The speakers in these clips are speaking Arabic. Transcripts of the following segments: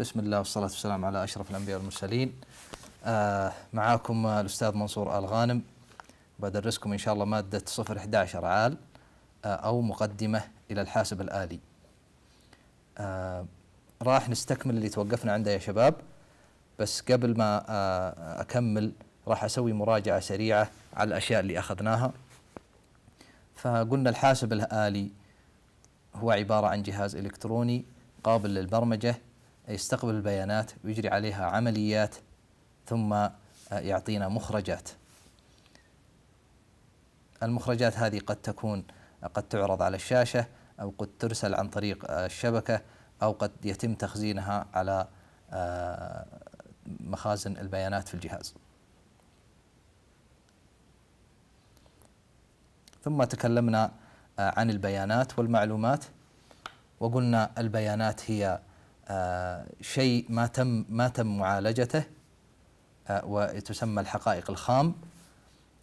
بسم الله والصلاة والسلام على أشرف الأنبياء والمرسلين آه معاكم الأستاذ منصور الغانم بدرسكم إن شاء الله مادة صفر 11 عال آه أو مقدمة إلى الحاسب الآلي آه راح نستكمل اللي توقفنا عنده يا شباب بس قبل ما آه أكمل راح أسوي مراجعة سريعة على الأشياء اللي أخذناها فقلنا الحاسب الآلي هو عبارة عن جهاز إلكتروني قابل للبرمجة يستقبل البيانات ويجري عليها عمليات ثم آه، يعطينا مخرجات المخرجات هذه قد تكون قد تعرض على الشاشة أو قد ترسل عن طريق آه، الشبكة أو قد يتم تخزينها على آه، مخازن البيانات في الجهاز ثم تكلمنا عن البيانات والمعلومات وقلنا البيانات هي آه، شيء ما تم ما تم معالجته آه، وتسمى الحقائق الخام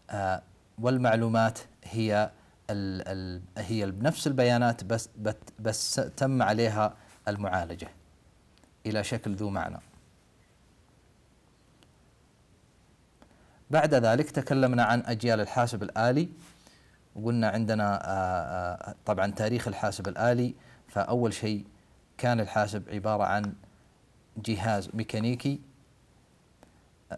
آه، والمعلومات هي الـ الـ هي نفس البيانات بس بس تم عليها المعالجه الى شكل ذو معنى. بعد ذلك تكلمنا عن اجيال الحاسب الالي وقلنا عندنا طبعا تاريخ الحاسب الالي فاول شيء كان الحاسب عبارة عن جهاز ميكانيكي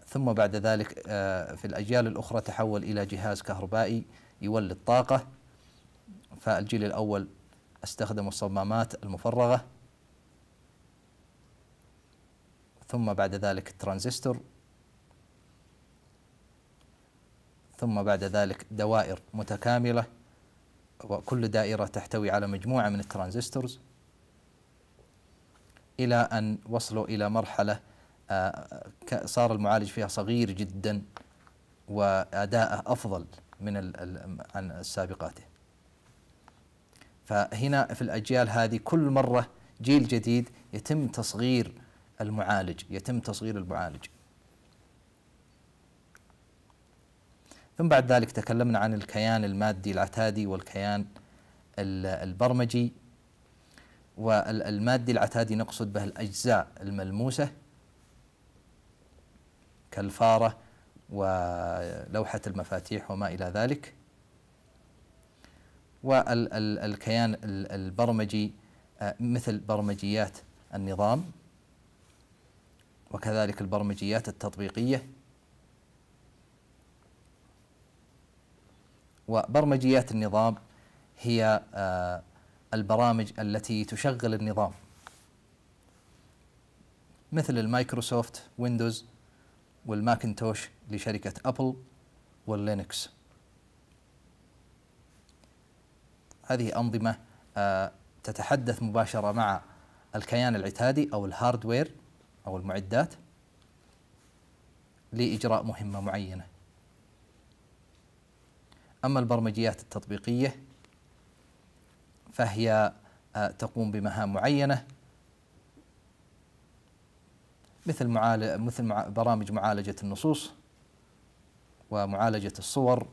ثم بعد ذلك آه، في الأجيال الأخرى تحول إلى جهاز كهربائي يولد طاقة فالجيل الأول استخدموا الصمامات المفرغة ثم بعد ذلك الترانزستور ثم بعد ذلك دوائر متكاملة وكل دائرة تحتوي على مجموعة من الترانزستورز إلى أن وصلوا إلى مرحلة آه، صار المعالج فيها صغير جدا وأداءه أفضل من عن سابقاته فهنا في الأجيال هذه كل مرة جيل جديد يتم تصغير المعالج يتم تصغير المعالج ثم بعد ذلك تكلمنا عن الكيان المادي العتادي والكيان البرمجي والمادي العتادي نقصد به الأجزاء الملموسة كالفارة ولوحة المفاتيح وما إلى ذلك والكيان البرمجي آه، مثل برمجيات النظام وكذلك البرمجيات التطبيقية وبرمجيات النظام هي آه، البرامج التي تشغل النظام مثل المايكروسوفت ويندوز والماكنتوش لشركة أبل واللينكس هذه أنظمة آه، تتحدث مباشرة مع الكيان العتادي أو الهاردوير أو المعدات لإجراء مهمة معينة أما البرمجيات التطبيقية فهي آه، تقوم بمهام معينة مثل مثل برامج معالجة النصوص ومعالجة الصور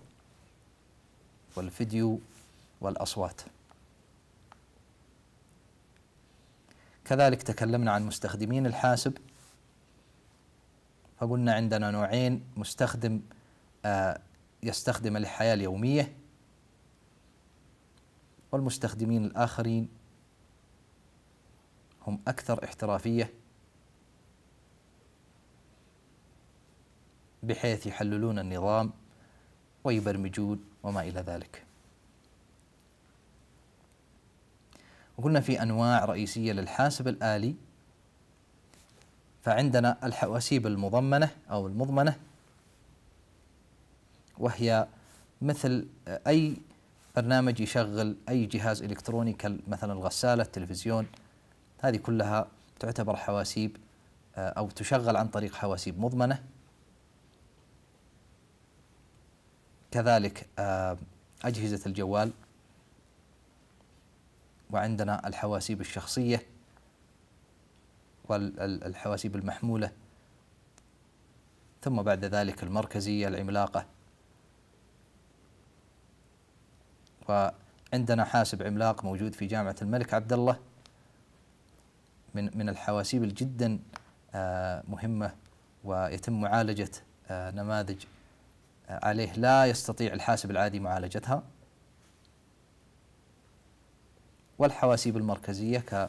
والفيديو والأصوات كذلك تكلمنا عن مستخدمين الحاسب فقلنا عندنا نوعين مستخدم آه، يستخدم الحياة اليومية والمستخدمين الآخرين هم أكثر احترافية بحيث يحللون النظام ويبرمجون وما إلى ذلك وقلنا في أنواع رئيسية للحاسب الآلي فعندنا الحواسيب المضمنة أو المضمنة وهي مثل أي برنامج يشغل أي جهاز إلكتروني كمثلا الغسالة التلفزيون هذه كلها تعتبر حواسيب آه، أو تشغل عن طريق حواسيب مضمنة كذلك آه، أجهزة الجوال وعندنا الحواسيب الشخصية والحواسيب المحمولة ثم بعد ذلك المركزية العملاقة وعندنا حاسب عملاق موجود في جامعة الملك عبد الله من من الحواسيب جدا آه، مهمة ويتم معالجة آه، نماذج آه، عليه لا يستطيع الحاسب العادي معالجتها والحواسيب المركزية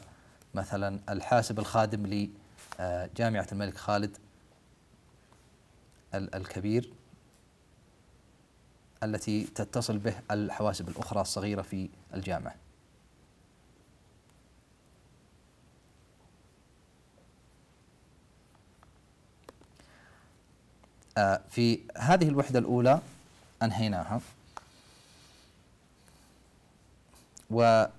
كمثلا الحاسب الخادم لجامعة الملك خالد الكبير التي تتصل به الحواسب الأخرى الصغيرة في الجامعة آه، في هذه الوحدة الأولى أنهيناها وراح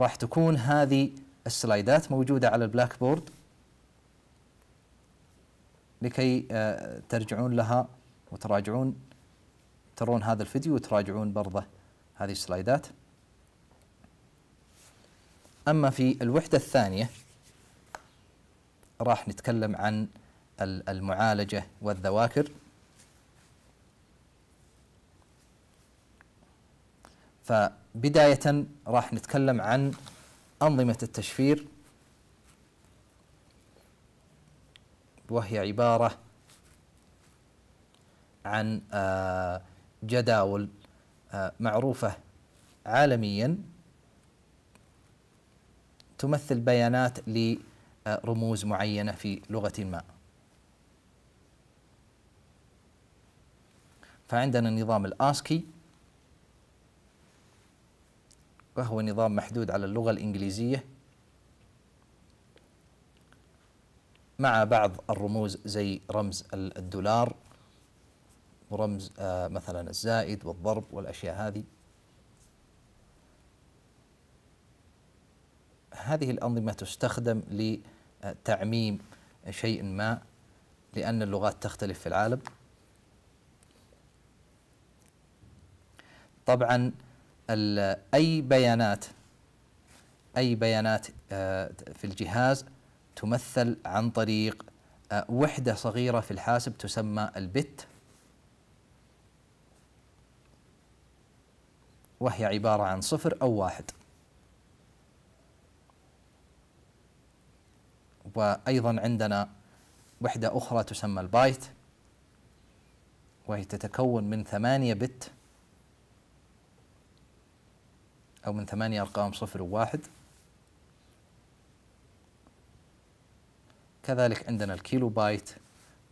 آه، تكون هذه السلايدات موجودة على البلاك بورد لكي آه، ترجعون لها وتراجعون ترون هذا الفيديو وتراجعون برضه هذه السلايدات أما في الوحدة الثانية راح نتكلم عن المعالجة والذواكر فبداية راح نتكلم عن أنظمة التشفير وهي عبارة عن آه جداول آه، معروفة عالميا تمثل بيانات لرموز معينة في لغة ما فعندنا نظام الآسكي وهو نظام محدود على اللغة الإنجليزية مع بعض الرموز زي رمز الدولار ورمز آه، مثلا الزائد والضرب والأشياء هذه هذه الأنظمة تستخدم لتعميم شيء ما لأن اللغات تختلف في العالم طبعا أي بيانات أي بيانات آه، في الجهاز تمثل عن طريق آه، وحدة صغيرة في الحاسب تسمى البت وهي عبارة عن صفر أو واحد وأيضا عندنا وحدة أخرى تسمى البايت وهي تتكون من ثمانية بت أو من ثمانية أرقام صفر وواحد كذلك عندنا الكيلو بايت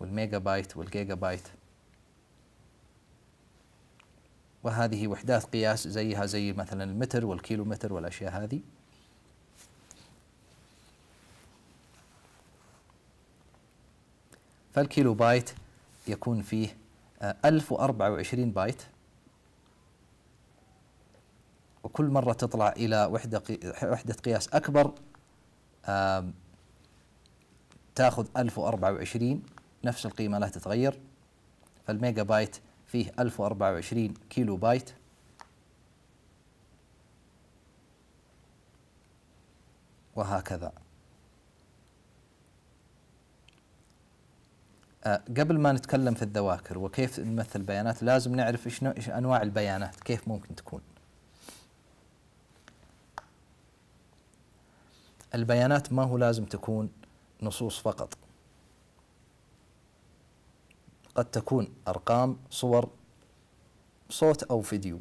والميجا بايت والجيجا بايت وهذه وحدات قياس زيها زي مثلا المتر والكيلومتر والأشياء هذه فالكيلو بايت يكون فيه 1024 آه، بايت وكل مرة تطلع إلى وحدة وحدة قياس أكبر تاخذ 1024 نفس القيمة لا تتغير فالميجا بايت فيه 1024 كيلو بايت وهكذا أه، قبل ما نتكلم في الذواكر وكيف نمثل بيانات لازم نعرف ايش انواع البيانات كيف ممكن تكون البيانات ما هو لازم تكون نصوص فقط قد تكون أرقام صور صوت أو فيديو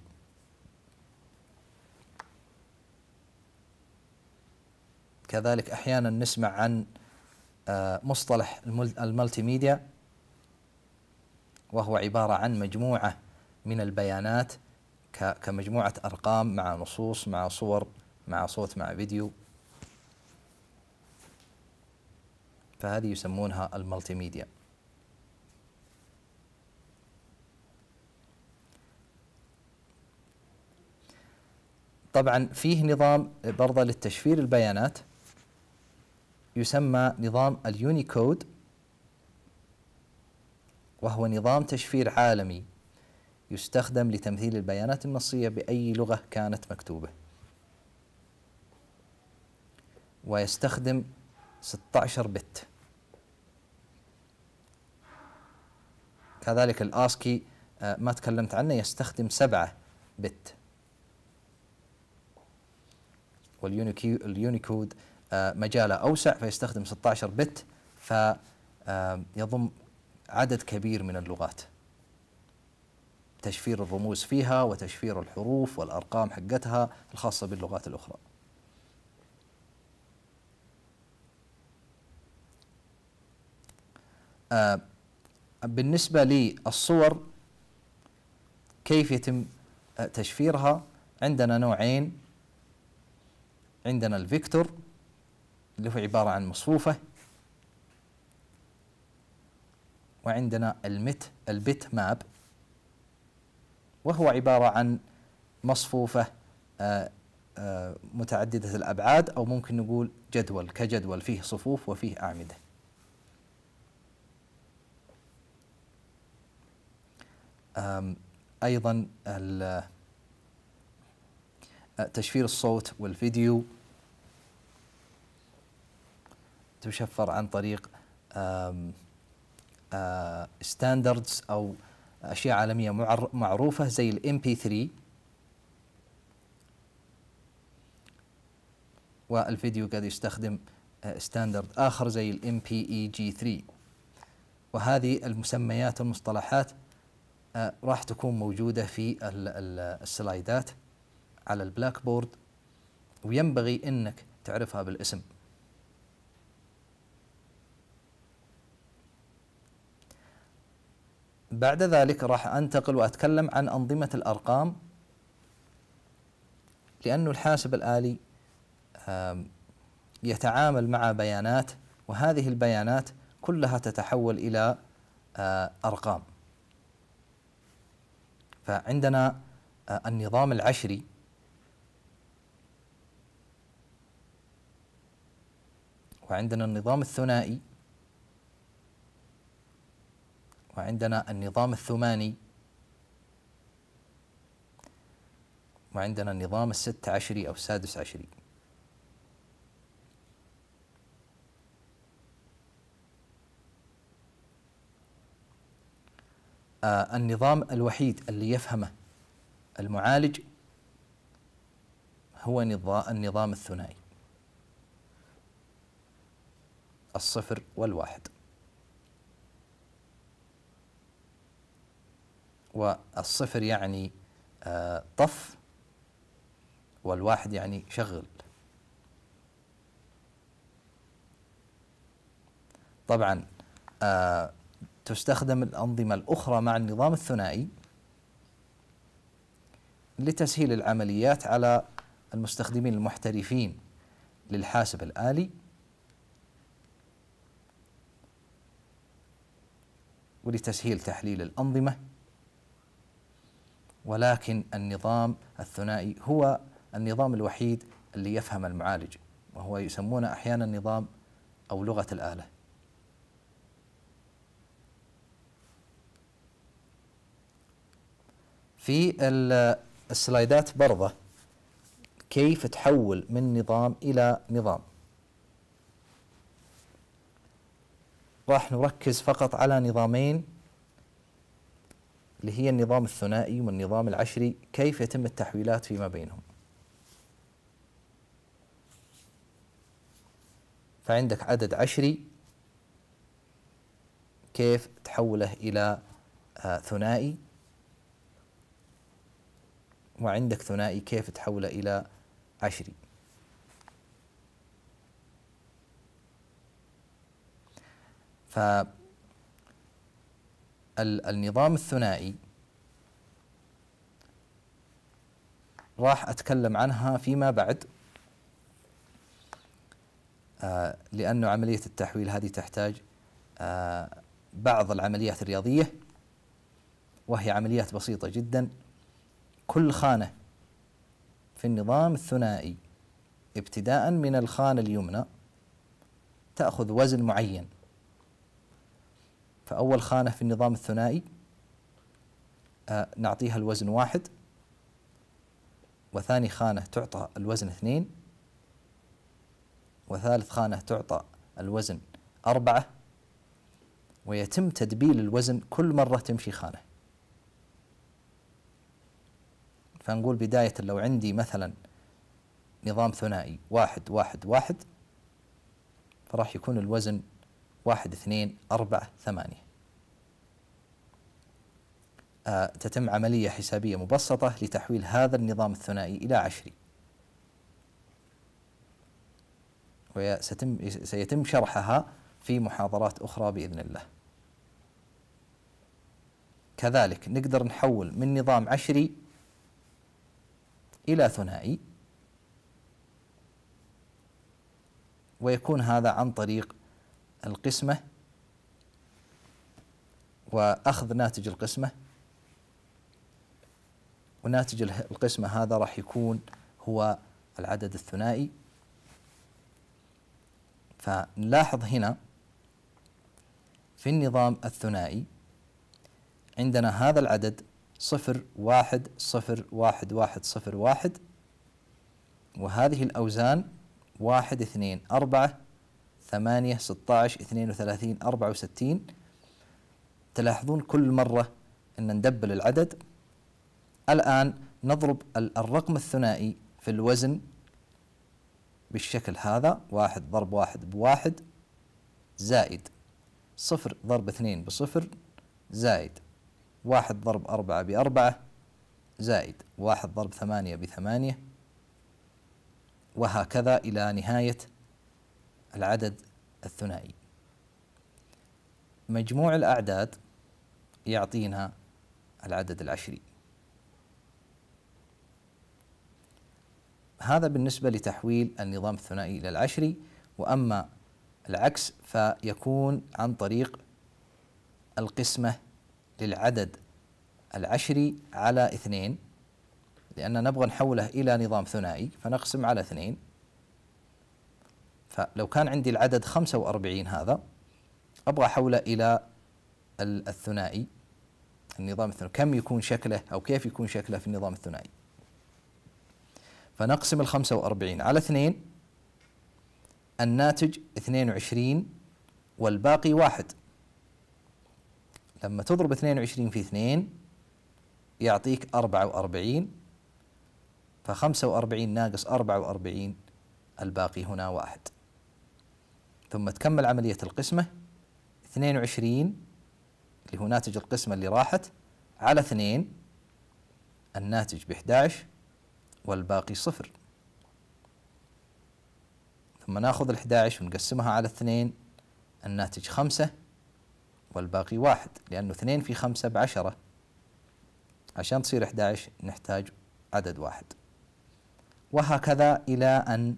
كذلك أحيانا نسمع عن آه، مصطلح الملتي ميديا وهو عبارة عن مجموعة من البيانات كمجموعة أرقام مع نصوص مع صور مع صوت مع فيديو فهذه يسمونها الملتي ميديا طبعا فيه نظام برضه للتشفير البيانات يسمى نظام اليونيكود وهو نظام تشفير عالمي يستخدم لتمثيل البيانات النصية بأي لغة كانت مكتوبة ويستخدم 16 بت كذلك الآسكي آه، ما تكلمت عنه يستخدم 7 بت واليونيكود آه، مجاله اوسع فيستخدم 16 بت فيضم آه، عدد كبير من اللغات تشفير الرموز فيها وتشفير الحروف والارقام حقتها الخاصه باللغات الاخرى آه، بالنسبه للصور كيف يتم تشفيرها عندنا نوعين عندنا الفيكتور اللي هو عبارة عن مصفوفة وعندنا المت البت ماب وهو عبارة عن مصفوفة آآ آه، آآ آه، متعددة الأبعاد أو ممكن نقول جدول كجدول فيه صفوف وفيه أعمدة أيضا تشفير الصوت والفيديو تشفر عن طريق ستاندردز او اشياء عالميه معروفه زي الام بي 3 والفيديو قد يستخدم ستاندرد اخر زي الام بي اي جي 3 وهذه المسميات والمصطلحات راح تكون موجوده في السلايدات على البلاك بورد وينبغي أنك تعرفها بالاسم بعد ذلك راح أنتقل وأتكلم عن أنظمة الأرقام لانه الحاسب الآلي يتعامل مع بيانات وهذه البيانات كلها تتحول إلى آه، أرقام فعندنا آه، النظام العشري وعندنا النظام الثنائي وعندنا النظام الثماني وعندنا النظام الست عشري أو السادس عشري آه النظام الوحيد اللي يفهمه المعالج هو النظام الثنائي الصفر والواحد والصفر يعني آه، طف والواحد يعني شغل طبعا آه، تستخدم الأنظمة الأخرى مع النظام الثنائي لتسهيل العمليات على المستخدمين المحترفين للحاسب الآلي ولتسهيل تحليل الأنظمة ولكن النظام الثنائي هو النظام الوحيد اللي يفهم المعالج وهو يسمونه أحيانا نظام أو لغة الآلة في السلايدات برضه كيف تحول من نظام إلى نظام راح نركز فقط على نظامين اللي هي النظام الثنائي والنظام العشري كيف يتم التحويلات فيما بينهم فعندك عدد عشري كيف تحوله إلى آه ثنائي وعندك ثنائي كيف تحوله إلى عشري فالنظام الثنائي راح أتكلم عنها فيما بعد آه لأن عملية التحويل هذه تحتاج آه بعض العمليات الرياضية وهي عمليات بسيطة جدا كل خانة في النظام الثنائي ابتداء من الخانة اليمنى تأخذ وزن معين فأول خانة في النظام الثنائي آه، نعطيها الوزن واحد وثاني خانة تعطى الوزن اثنين وثالث خانة تعطى الوزن أربعة ويتم تدبيل الوزن كل مرة تمشي خانة فنقول بداية لو عندي مثلا نظام ثنائي واحد واحد واحد فراح يكون الوزن واحد اثنين أربعة ثمانية آه، تتم عملية حسابية مبسطة لتحويل هذا النظام الثنائي إلى عشري وسيتم شرحها في محاضرات أخرى بإذن الله كذلك نقدر نحول من نظام عشري إلى ثنائي ويكون هذا عن طريق القسمة وأخذ ناتج القسمة وناتج القسمة هذا راح يكون هو العدد الثنائي فنلاحظ هنا في النظام الثنائي عندنا هذا العدد صفر واحد صفر واحد واحد صفر واحد وهذه الأوزان واحد اثنين أربعة 8 16 32 64 تلاحظون كل مرة أن ندبل العدد الآن نضرب الرقم الثنائي في الوزن بالشكل هذا واحد ضرب واحد بواحد زائد صفر ضرب اثنين بصفر زائد واحد ضرب أربعة بأربعة زائد واحد ضرب ثمانية بثمانية وهكذا إلى نهاية العدد الثنائي مجموع الأعداد يعطينا العدد العشري هذا بالنسبة لتحويل النظام الثنائي إلى العشري وأما العكس فيكون عن طريق القسمة للعدد العشري على اثنين لأن نبغى نحوله إلى نظام ثنائي فنقسم على اثنين فلو كان عندي العدد 45 هذا أبغى أحوله إلى الثنائي النظام الثنائي كم يكون شكله أو كيف يكون شكله في النظام الثنائي فنقسم ال 45 على 2 الناتج 22 والباقي واحد لما تضرب 22 في 2 يعطيك 44 ف 45 ناقص 44 الباقي هنا واحد ثم تكمل عملية القسمة 22 اللي هو ناتج القسمة اللي راحت على 2 الناتج ب 11 والباقي صفر ثم ناخذ ال 11 ونقسمها على 2 الناتج 5 والباقي 1 لأنه 2 في 5 ب 10 عشان تصير 11 نحتاج عدد واحد وهكذا إلى أن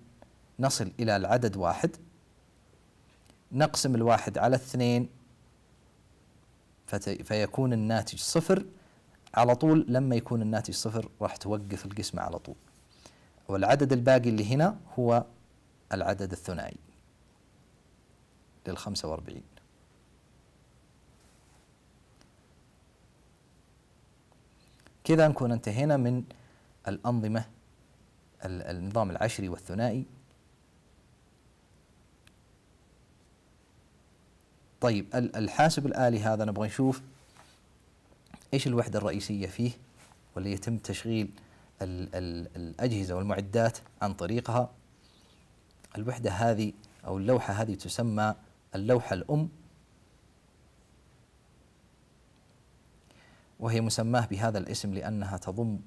نصل إلى العدد واحد نقسم الواحد على اثنين فيكون الناتج صفر على طول لما يكون الناتج صفر راح توقف القسمة على طول والعدد الباقي اللي هنا هو العدد الثنائي لل 45 كذا نكون انتهينا من الأنظمة النظام العشري والثنائي طيب الحاسب الآلي هذا نبغى نشوف إيش الوحدة الرئيسية فيه واللي يتم تشغيل الـ الـ الأجهزة والمعدات عن طريقها الوحدة هذه أو اللوحة هذه تسمى اللوحة الأم وهي مسماه بهذا الاسم لأنها تضم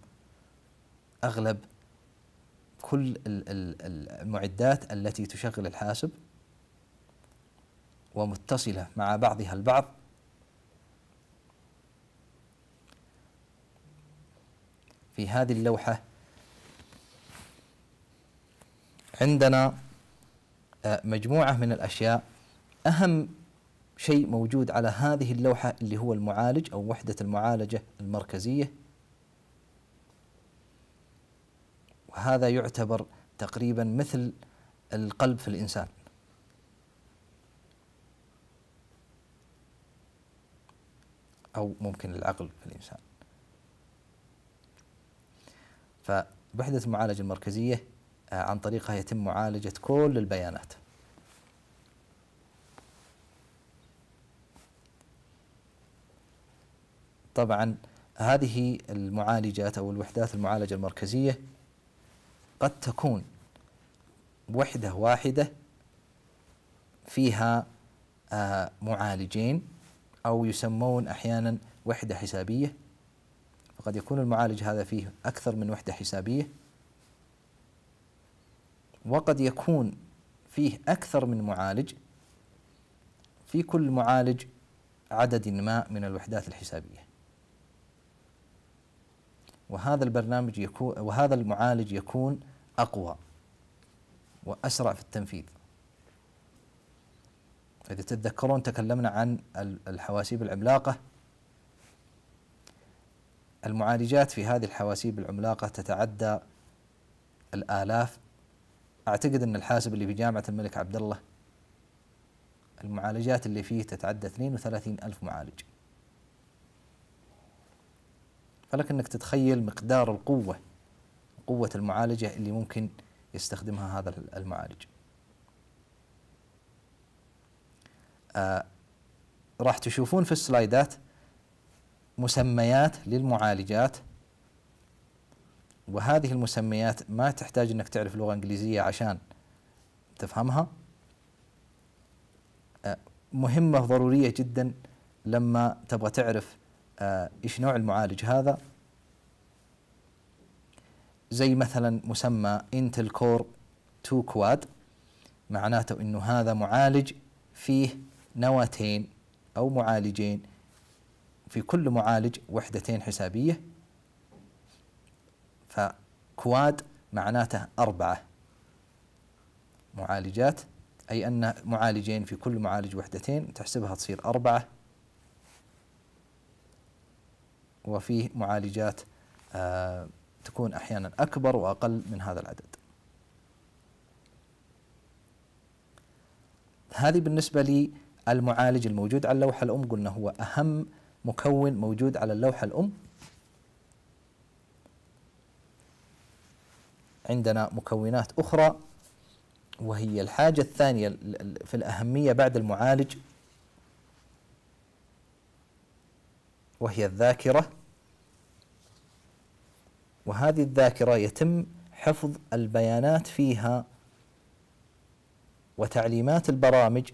أغلب كل المعدات التي تشغل الحاسب ومتصلة مع بعضها البعض في هذه اللوحة عندنا آه، مجموعة من الأشياء أهم شيء موجود على هذه اللوحة اللي هو المعالج أو وحدة المعالجة المركزية وهذا يعتبر تقريبا مثل القلب في الإنسان أو ممكن العقل في الإنسان فوحدة المعالجة المركزية آه، عن طريقها يتم معالجة كل البيانات طبعا هذه المعالجات أو الوحدات المعالجة المركزية قد تكون وحدة واحدة فيها آه، معالجين أو يسمون أحيانا وحدة حسابية فقد يكون المعالج هذا فيه أكثر من وحدة حسابية وقد يكون فيه أكثر من معالج في كل معالج عدد ما من الوحدات الحسابية وهذا البرنامج يكون وهذا المعالج يكون أقوى وأسرع في التنفيذ فإذا تتذكرون تكلمنا عن الحواسيب العملاقة المعالجات في هذه الحواسيب العملاقة تتعدى الآلاف أعتقد أن الحاسب اللي في جامعة الملك عبد الله المعالجات اللي فيه تتعدى 32 ألف معالج فلك أنك تتخيل مقدار القوة قوة المعالجة اللي ممكن يستخدمها هذا المعالج آه، راح تشوفون في السلايدات مسميات للمعالجات وهذه المسميات ما تحتاج انك تعرف لغه انجليزيه عشان تفهمها آه، مهمه ضروريه جدا لما تبغى تعرف آه، ايش نوع المعالج هذا زي مثلا مسمى انتل كور 2 كواد معناته انه هذا معالج فيه نواتين أو معالجين في كل معالج وحدتين حسابية فكواد معناته أربعة معالجات أي أن معالجين في كل معالج وحدتين تحسبها تصير أربعة وفيه معالجات آه تكون أحيانا أكبر وأقل من هذا العدد هذه بالنسبة لي المعالج الموجود على اللوحة الأم قلنا هو أهم مكون موجود على اللوحة الأم عندنا مكونات أخرى وهي الحاجة الثانية في الأهمية بعد المعالج وهي الذاكرة وهذه الذاكرة يتم حفظ البيانات فيها وتعليمات البرامج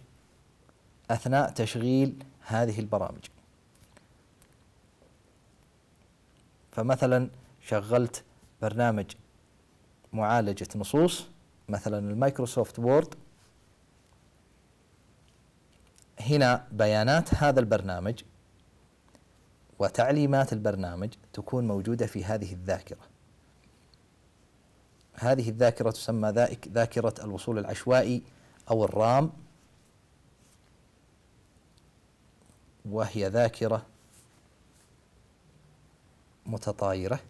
اثناء تشغيل هذه البرامج. فمثلا شغلت برنامج معالجة نصوص مثلا المايكروسوفت وورد هنا بيانات هذا البرنامج وتعليمات البرنامج تكون موجودة في هذه الذاكرة هذه الذاكرة تسمى ذاكرة الوصول العشوائي أو الرام وهي ذاكرة متطايرة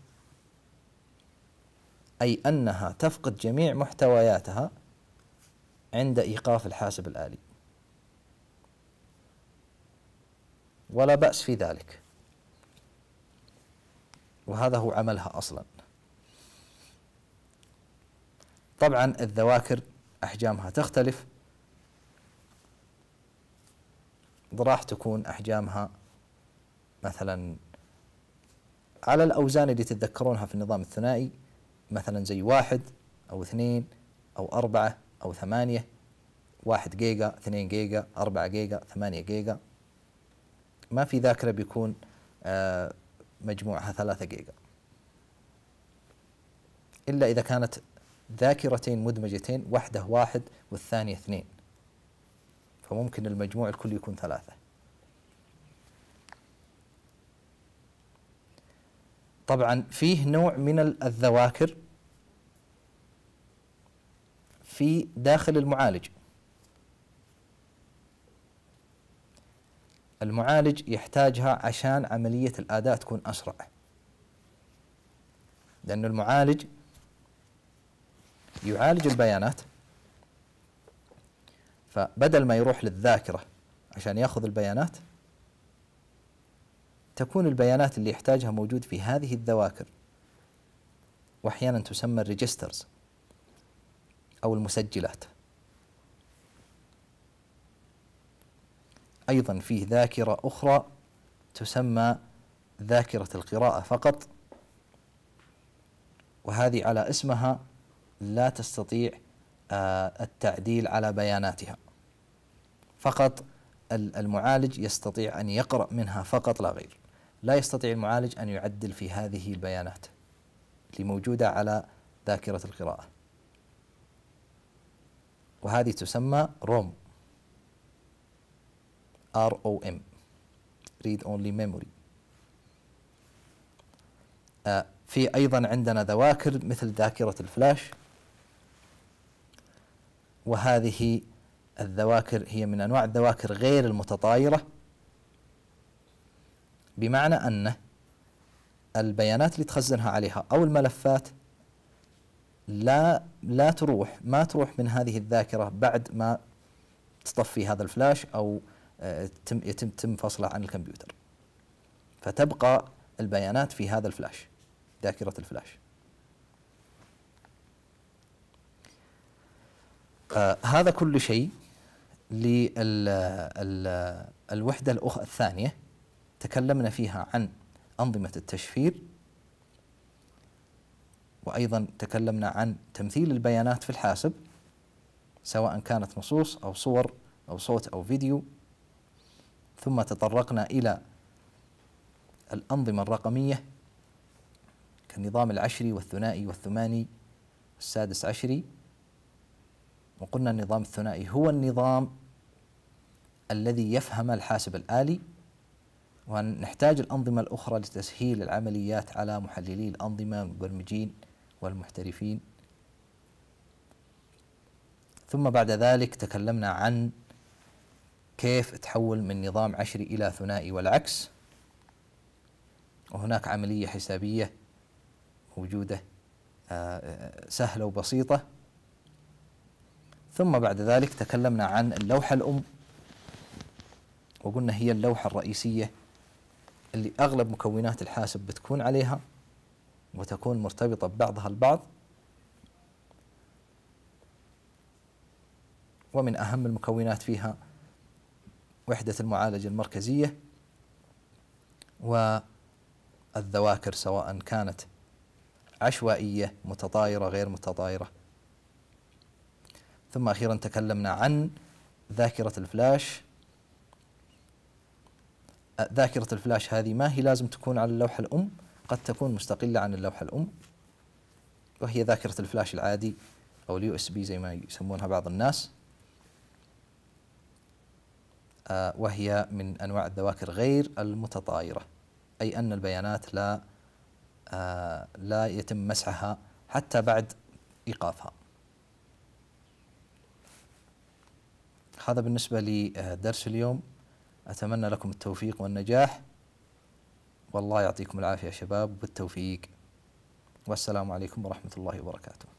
أي أنها تفقد جميع محتوياتها عند إيقاف الحاسب الآلي ولا بأس في ذلك وهذا هو عملها أصلا طبعا الذواكر أحجامها تختلف راح تكون أحجامها مثلا على الأوزان اللي تتذكرونها في النظام الثنائي مثلا زي واحد أو اثنين أو أربعة أو ثمانية واحد جيجا اثنين جيجا أربعة جيجا ثمانية جيجا ما في ذاكرة بيكون آه، مجموعها ثلاثة جيجا إلا إذا كانت ذاكرتين مدمجتين واحدة واحد والثانية اثنين فممكن المجموع الكل يكون ثلاثة طبعا فيه نوع من الذواكر في داخل المعالج المعالج يحتاجها عشان عملية الأداء تكون أسرع لأن المعالج يعالج البيانات فبدل ما يروح للذاكرة عشان ياخذ البيانات تكون البيانات اللي يحتاجها موجود في هذه الذواكر واحيانا تسمى الريجسترز او المسجلات ايضا فيه ذاكره اخرى تسمى ذاكره القراءه فقط وهذه على اسمها لا تستطيع آه، التعديل على بياناتها فقط المعالج يستطيع أن يقرأ منها فقط لا غير لا يستطيع المعالج أن يعدل في هذه البيانات لموجودة على ذاكرة القراءة وهذه تسمى روم ار او ام ريد اونلي ميموري في ايضا عندنا ذواكر مثل ذاكره الفلاش وهذه الذواكر هي من أنواع الذواكر غير المتطايرة بمعنى أن البيانات اللي تخزنها عليها أو الملفات لا لا تروح ما تروح من هذه الذاكرة بعد ما تطفي هذا الفلاش أو يتم آه، يتم تم فصله عن الكمبيوتر فتبقى البيانات في هذا الفلاش ذاكرة الفلاش آه هذا كل شيء للوحدة الأخرى الثانية تكلمنا فيها عن أنظمة التشفير وأيضا تكلمنا عن تمثيل البيانات في الحاسب سواء كانت نصوص أو صور أو صوت أو فيديو ثم تطرقنا إلى الأنظمة الرقمية كالنظام العشري والثنائي والثماني السادس عشري وقلنا النظام الثنائي هو النظام الذي يفهم الحاسب الآلي ونحتاج الأنظمة الأخرى لتسهيل العمليات على محللي الأنظمة والمبرمجين والمحترفين ثم بعد ذلك تكلمنا عن كيف تحول من نظام عشري إلى ثنائي والعكس وهناك عملية حسابية موجودة آه، آه، سهلة وبسيطة ثم بعد ذلك تكلمنا عن اللوحة الأم وقلنا هي اللوحة الرئيسية اللي أغلب مكونات الحاسب بتكون عليها وتكون مرتبطة ببعضها البعض ومن أهم المكونات فيها وحدة المعالجة المركزية والذواكر سواء كانت عشوائية متطايرة غير متطايرة ثم أخيرا تكلمنا عن ذاكرة الفلاش ذاكرة الفلاش هذه ما هي لازم تكون على اللوحة الأم قد تكون مستقلة عن اللوحة الأم وهي ذاكرة الفلاش العادي أو اليو اس بي زي ما يسمونها بعض الناس آه، وهي من أنواع الذواكر غير المتطايرة أي أن البيانات لا آه، لا يتم مسحها حتى بعد إيقافها هذا بالنسبة لدرس آه، اليوم أتمنى لكم التوفيق والنجاح والله يعطيكم العافية يا شباب بالتوفيق والسلام عليكم ورحمة الله وبركاته